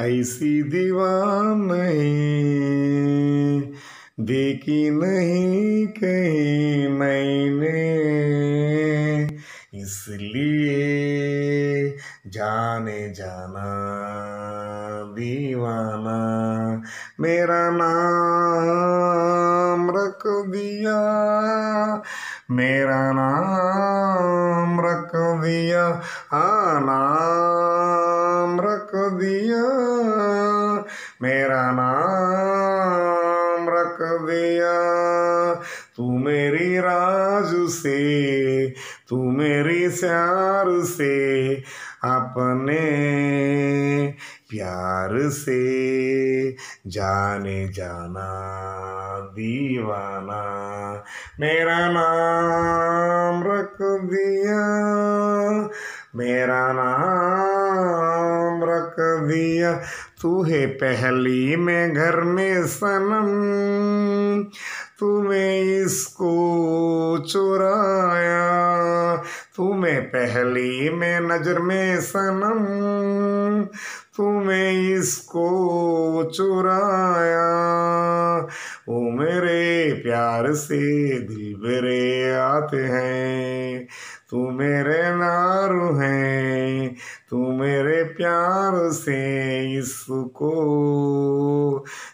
ऐसी दीवान देखी नहीं कहीं मैंने इसलिए जाने जाना दीवाना मेरा नाम रख दिया मेरा नाम रख दिया हाँ नाम रख तू मेरी राज से तू मेरी प्यार से अपने प्यार से जाने जाना दीवाना मेरा नाम रख दिया मेरा नाम रख दिया तू है पहली में घर में सनम तूने इसको चुराया तुम्हें पहली में नजर में सनम तुम्हें इसको चुराया वो मेरे प्यार से दिल भरे आते हैं तू मेरे नारू है तू मेरे प्यार से इसको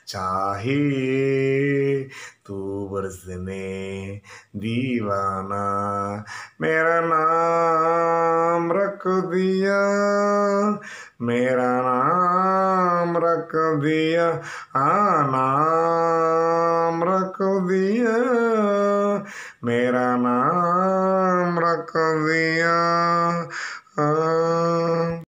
चाहिए बरसने दीवाना मेरा नाम रख दिया मेरा नाम रख दिया आ नाम रख दिया मेरा नाम रख दिया